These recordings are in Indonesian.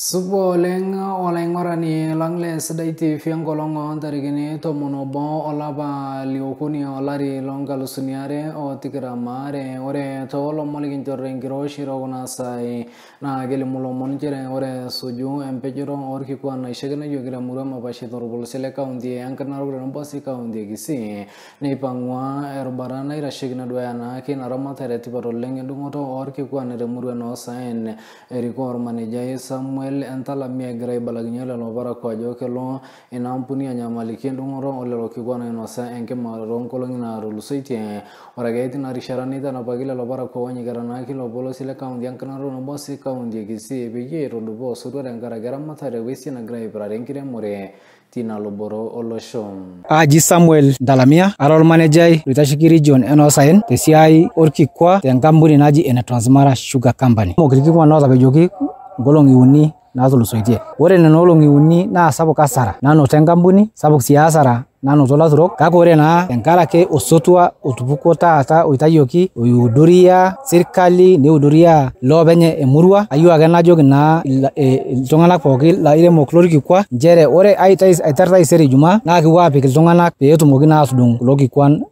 subo lenga olaingorani langle sedaiti fiangkolongo tarigini tomonobo olaba liokuni olari longalusuniare o tikiramare ore shiro shirokuna sai naa kelimu lomon nchere ore suju empejoto orkikua naishakinayoki temurua mapashi torpolosie ka undi e enkinarok si ka undi e kisii neipang'ua erubata naitashekino duaya naake ina ramatare etipat oleng endung'oto orkikuan temurua noosaen erikoo jai samuel nelle entala mia gira ibalagnele lo para kwa joke lo inampuni anyamalikie ndungoro olelo kikwana inosa enkima ronkolongi narulusoitie orake tina rishara neitanapakile lo para kwa naaki lo polosi le kaunti enkinaro nobo si kaunti e kisii peyie itudupaa osotua tenkaraki eramatare wesi nagira aipirare enkiremore tina loboro olosho. Aji Samuel Dalamia, ara ormanejai loitasheki region enosaen tesiai orkikwa tenkampuni naji ene Transmara Sugar Company. Orkikwa nootapejoki nkolong'i uni naatulusoitie. Ore nena olong'i uni naa sapuk asara nanoto enkampuni, sapuk sii asara nanoto laturok kake ore naa tenkarake osotua otupukuo taata oitayioki oihuduria sirkali nihuduria iloopeny emurua ayieu ake najoki naa e, iltung'anak pooki ilairemok lorkikwa nchere ore aitar taisere ijumaa naa kipuo aapik iltung'anak peetumoki naa atudung kulo kikwan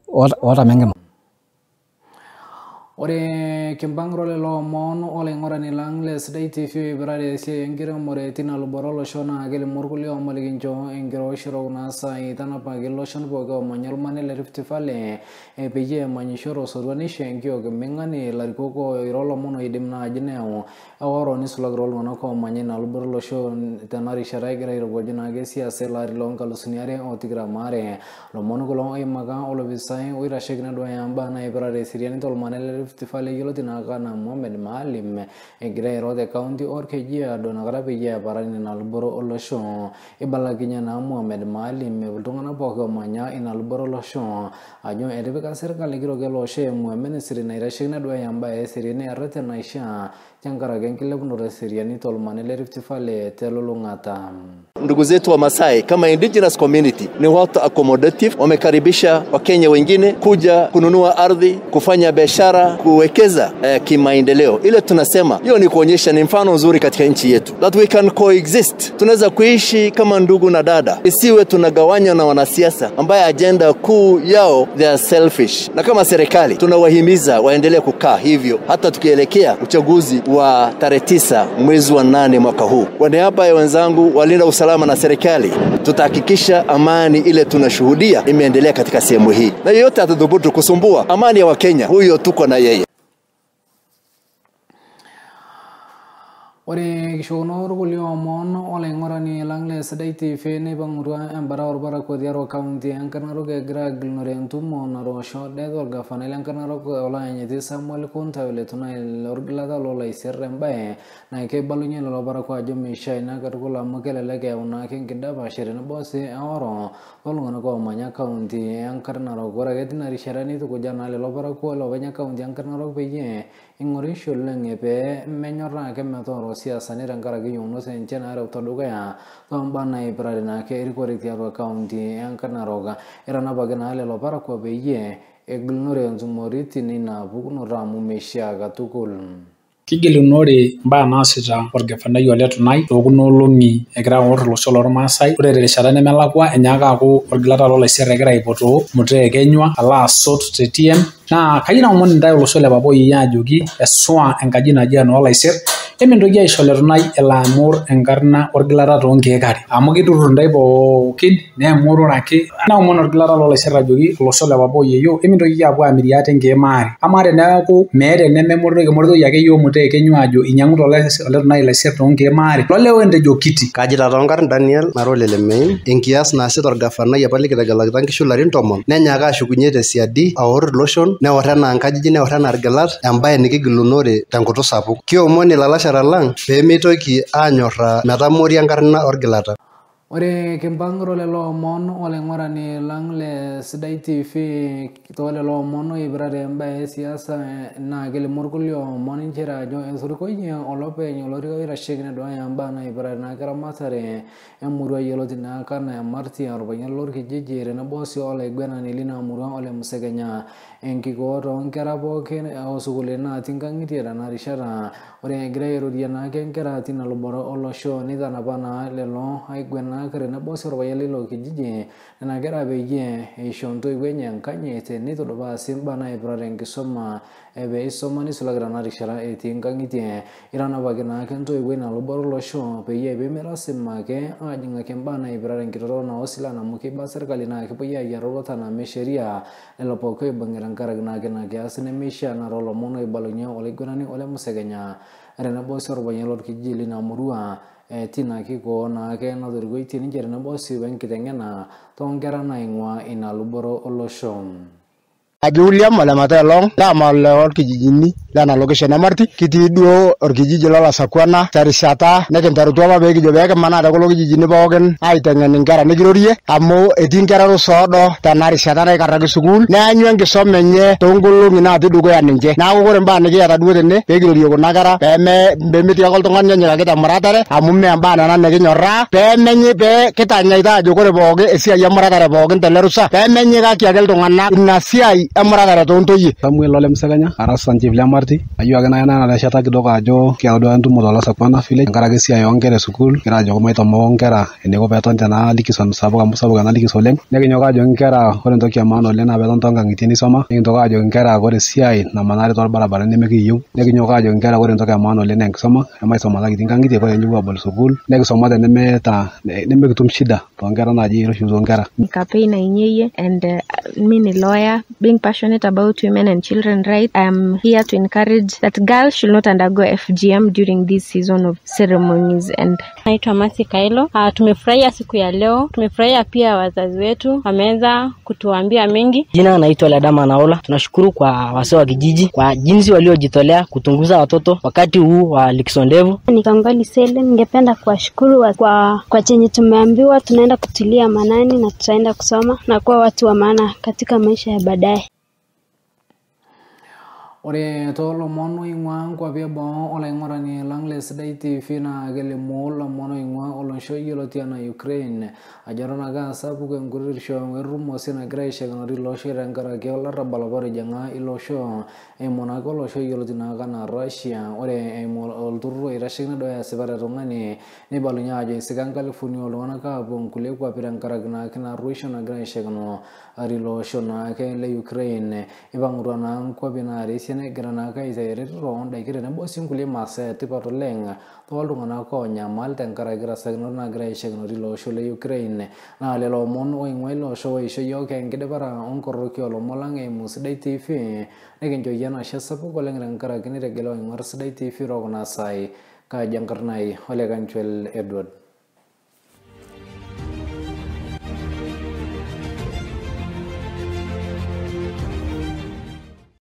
ootama enkima. ore mon ole ngora ni lang le sidai tv oipirare esiai enkiremore tina luboro olosho naa kelimu irkulie omon likincho enkiroshiro kuna saai tanapaki loshon pooki omanya e ormane le rift valley e peyie emanyisho tosotua nisho enkiok ming'ani ilarikok oiro lomon oidim naaji neyau eoro nisulaki toltung'anak omanya ina luboro olosho tena rishata egira aitopolji naake o ele ari lonkalusuni are otikitam aare lomon kulo oimaka olopisai oitasheki neduaya imbaa naipirare eseriani tolmane le ftefaleyiolo tinakakana Mohamed Maalim e airo te kaunti parani na alboro epaaran ina luboro olosho ibalakinya naa Mohamed Maalim iltung'anak pooki omanya ina luboro olosho ajo e sirkali kitok ele osho eimu yamba e neduaya imbaa eseriani erreten isha tenkaraki enkilepunoto eseriani tolmanie le Rift Valley telulung'ata. Mm. Ndugu zetu wa Masai kama indigenous community ni watu accommodative, wamekaribisha Wakenya wengine kuja kununua ardhi, kufanya biashara, kuwekeza eh, kimaendeleo. Ile tunasema hiyo ni kuonyesha ni mfano nzuri katika nchi yetu, that we can coexist, tunaweza kuishi kama ndugu na dada, isiwe tunagawanywa na wanasiasa ambaye ajenda kuu yao they are selfish. Na kama serikali tunawahimiza waendelee kukaa hivyo, hata tukielekea uchaguzi wa tarehe tisa mwezi wa nane mwaka huu. Kwa niaba ya wenzangu walinda usalama na serikali, tutahakikisha amani ile tunashuhudia imeendelea katika sehemu hii, na yeyote atadhubutu kusumbua amani ya Wakenya, huyo tuko na yeye. ore kishono kulio omon olaing'orani lang le em bara or embara kodi aro kaunti enkarna narok egira agilunore entumo natoosho det orgafanai lenkarna narok olaanyiti samuel ta ole tunai orgilata lolaisier embaye naa keibalunye lelo parakuo ajo meishaa ina katukul amu kelelek eyau naake enkidapash tenebo sii eoro oltung'anak oomanya kaunti enkarna narok ore ake tina rishata neitukuja kaunti lelo parakuo loopeny ekaunti enkarna narok peyie ing'orisho oleng pee menyorraa ake metooro siyaasanii dhankarake yoonos enchena rewta dukuya tombana iprarinake erikore tiatua kaunti enkanarok etanapaki naa lelo parakuo peyie egilunore ntumoritin ina pukunoto amu meishiaka tukul kigilunore mbaa naasita orgavanai Ole Tunai tookuna olong'i egira aor olosho lormaasai ore terishata nemelakwa enyaaka aku orgilata lolaiser egira aipotoo Mutee Kenywa alo asot te TM naa kayieu naomon intae olosho le Papua Yia ajoki esuaa enkaji naji enoolaiser nemintoki aisho ele tunai elo amor enkarna orgilata toonkeek are amu kiturrur intae pookin neemurur ake naomon orgilata lolaisirr ajoki olosho le papa oyeyio emintokiki aapuo amirie ate nkee maare amaa teneeku meeta enememoritoki emoritoki ake yiok mutee kenyu ajo inyang'uta ole tunai laisirr maare lolewa entejo kiti kaji taa toonkarn Daniel Marole Lemein enkias naasita orgafanai apa likitegelakita nkishu larin tomon nenyaaka ashukunyie tesiadi aor iloshon neor enaa nkajijik neor enaa irgilat embaye nikigilunore tenkutuk sapuk kiomon ilalashera biashara lang pemitoki anyora metamori enkarna orgilata. Ore kimpang'iro lelo omon olaing'urani lang le Sidai TV toolelo omon oipirare embaye esiasa naa kelimu irkulie omon nchere ajo etorikoyie olopeny olorika oitasheki neduaya imbaa naipirare naa keramatare emurua yioloti naa kana ya Martin orpayian lorkijiji tenebo sii olaiguanani lina murua ole Musekenya enkikoo toonkera pookin oosukuulini natii nkang'itie tena rishata origirairoria nakenkeratina lobor olosho nitanaana lelo aiguenakere nabos roayalilokijiji nakeraveye ishonto iuenyenkanyete nitolovasi banaipraren kisoma ebe isoma nisulaki tena rishata etii nkang'itie itanapaki naake ntoiwuo ina ibra olosho peyie na osila na muki ba enkitotona kali na ke pe ye yaro lo tana me sheria lelo pooki oibung'i tenkaraki naake ole kias nemeishia naa tolomon oibalunye olaiguanani olemusekenya tenebo lo orpayian jili na murua e tina bo si natorikoitie ninche tenebo tong wenkiteng'ena na ingwa e ina e lo olosho. Aji William ya long, Olemata ya or kijijini la na location e Marti na duo orkijiji lolasakwana terishata nikinterutua apa peekijo peekimana te kulo kijijini pookin aiteng'en inkera nikirorie amu etii inkera rusa oodo tena rishata naikarraki sukuul neenyu mina ati toonkolong'i ya ninge. na naaku kore imbaa yata duo tene peekirorie kuna kera peeme pemetii ake oltung'ani onyikaki temuratare amu mee embaa menye nikinyorraa kita nyai ta ajo kore pooki esiai emuratare pookin tele rusa pemenyikaki ake tongan ina siai ai emara kara to ntoyie samuel olem sekenya aras sanchief le marti ayiu ake nana naneresheta kitok ajo kiaku duo entumo tolasa kwana village tenkaraki siai onkera esukul kira ajoki maitomoko nkera eniko peton tena likison sapuk amu sapuk ena likis oleng nikinyok ajoki nkera ore entoki emaana oleng naa peton tonkang'itie nisoma nikintoki ajoki nkera ore esiai namanari torbarabarani nemikiyieu nikinyok ajoki nkera ore entoki emaana oleng naa enkisoma emaisomata kitii nkang'itie kore enikipuo abol ta nekisomate nemeeta nemekitum shida tonkera naaji issues onkera campaign ainyieyie and uh, mini lawyer being passionate about women and children rights, I am here to encourage that girls should not undergo FGM during this season of ceremonies and. Naitwa Masi Kailo. Uh, tumefurahia siku ya leo, tumefurahia pia wazazi wetu wameweza kutuambia mengi. Jina anaitwa Ladama Naola. Tunashukuru kwa wasee wa kijiji kwa jinsi waliojitolea kutunguza watoto wakati huu wa likizo ndevu. Ni Kangoli Sele, ningependa kuwashukuru wa kwa, kwa chenye tumeambiwa, tunaenda kutulia manani na tutaenda kusoma na kuwa watu wa maana katika maisha ya baadaye. Ore toolomon bong ola eboo ni lang le Sidai TV naa kelimu lomon oing'uaa yolo yioloti enaa Ukraine na ngurir rumo sina ake aasapuk enkuretisho werumo sii nagira kara ke ola raba lo bari janga ilo ko lo naake olosho yioloti ga na Russia ore na ni eimu olturrur oitasheki neduaya esipata e tung'ani neibalunye aajo eisika nkalifuni oltung'anak aapuo nkulie kwapi tenkaraki naake ina arruisho nagira aishakeno sho na ke le Ukraine ipang'utua naa nkwapi bina esiana to naake aitareto ko nya mal nkulie kara gra se no na gra rasakinoto no ri lo sho le Ukraine naa lelo omon oing'ua ilo osho oisho yiok enkidipata onkoroki oolomon lang eimu Sidai TV nikincho yie enashe sapuk oleng tenkaraki e nitegelua aing'orr Sidai TV tookuna saai kaji enkarna ai Ole Kanchwel Edward.